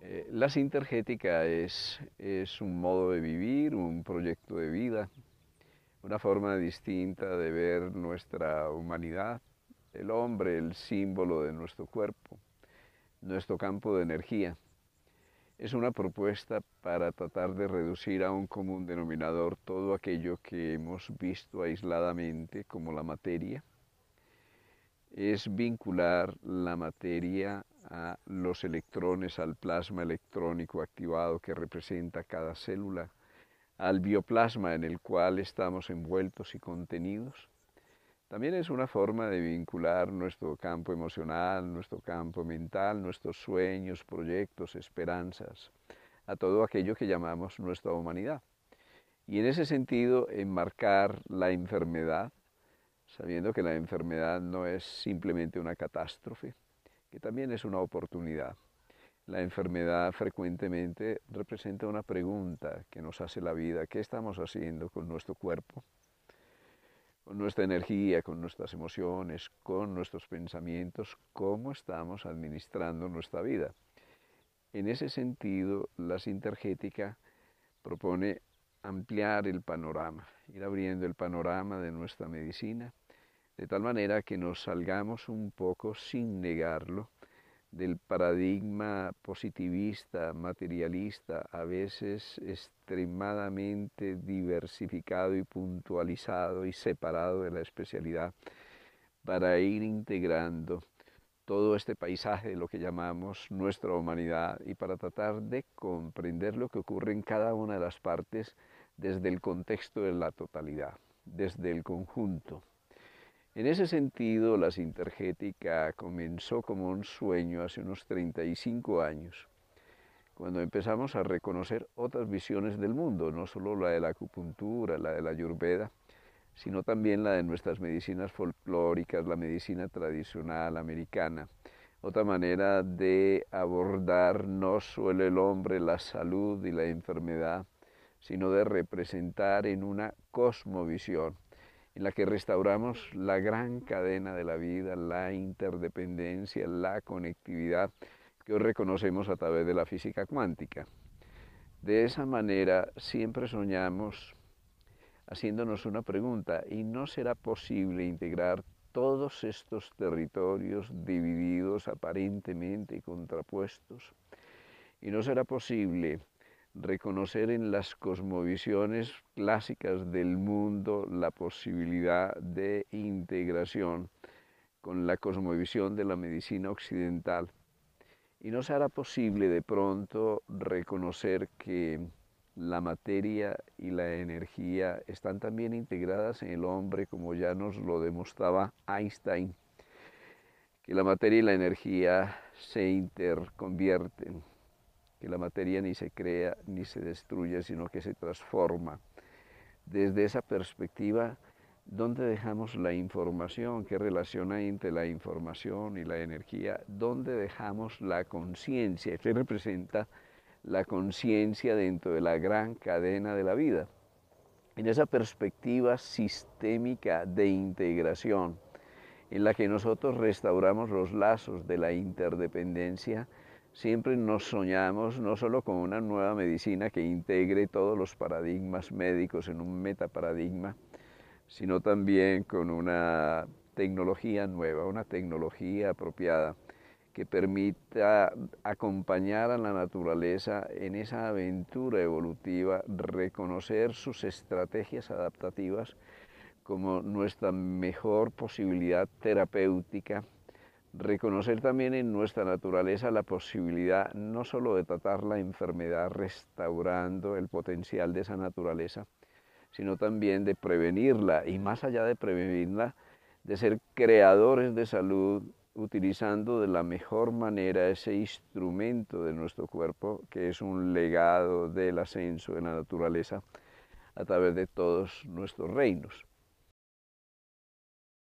Eh, la sintergética es, es un modo de vivir, un proyecto de vida, una forma distinta de ver nuestra humanidad, el hombre, el símbolo de nuestro cuerpo, nuestro campo de energía. Es una propuesta para tratar de reducir a un común denominador todo aquello que hemos visto aisladamente como la materia. Es vincular la materia a los electrones, al plasma electrónico activado que representa cada célula, al bioplasma en el cual estamos envueltos y contenidos. También es una forma de vincular nuestro campo emocional, nuestro campo mental, nuestros sueños, proyectos, esperanzas, a todo aquello que llamamos nuestra humanidad. Y en ese sentido, enmarcar la enfermedad, sabiendo que la enfermedad no es simplemente una catástrofe, que también es una oportunidad. La enfermedad frecuentemente representa una pregunta que nos hace la vida, ¿qué estamos haciendo con nuestro cuerpo? Con nuestra energía, con nuestras emociones, con nuestros pensamientos, ¿cómo estamos administrando nuestra vida? En ese sentido, la sintergética propone ampliar el panorama, ir abriendo el panorama de nuestra medicina de tal manera que nos salgamos un poco sin negarlo del paradigma positivista, materialista, a veces extremadamente diversificado y puntualizado y separado de la especialidad, para ir integrando todo este paisaje de lo que llamamos nuestra humanidad y para tratar de comprender lo que ocurre en cada una de las partes desde el contexto de la totalidad, desde el conjunto, en ese sentido, la Sintergética comenzó como un sueño hace unos 35 años, cuando empezamos a reconocer otras visiones del mundo, no solo la de la acupuntura, la de la ayurveda, sino también la de nuestras medicinas folclóricas, la medicina tradicional americana. Otra manera de abordar no solo el hombre, la salud y la enfermedad, sino de representar en una cosmovisión en la que restauramos la gran cadena de la vida, la interdependencia, la conectividad que hoy reconocemos a través de la física cuántica. De esa manera siempre soñamos haciéndonos una pregunta, ¿y no será posible integrar todos estos territorios divididos aparentemente y contrapuestos? ¿Y no será posible reconocer en las cosmovisiones clásicas del mundo la posibilidad de integración con la cosmovisión de la medicina occidental. Y nos hará posible de pronto reconocer que la materia y la energía están también integradas en el hombre, como ya nos lo demostraba Einstein, que la materia y la energía se interconvierten, que la materia ni se crea ni se destruye, sino que se transforma. Desde esa perspectiva, ¿dónde dejamos la información? ¿Qué relaciona entre la información y la energía? ¿Dónde dejamos la conciencia? ¿Qué representa la conciencia dentro de la gran cadena de la vida? En esa perspectiva sistémica de integración, en la que nosotros restauramos los lazos de la interdependencia, siempre nos soñamos no solo con una nueva medicina que integre todos los paradigmas médicos en un metaparadigma, sino también con una tecnología nueva, una tecnología apropiada que permita acompañar a la naturaleza en esa aventura evolutiva, reconocer sus estrategias adaptativas como nuestra mejor posibilidad terapéutica reconocer también en nuestra naturaleza la posibilidad no sólo de tratar la enfermedad restaurando el potencial de esa naturaleza, sino también de prevenirla y más allá de prevenirla, de ser creadores de salud utilizando de la mejor manera ese instrumento de nuestro cuerpo que es un legado del ascenso en la naturaleza a través de todos nuestros reinos.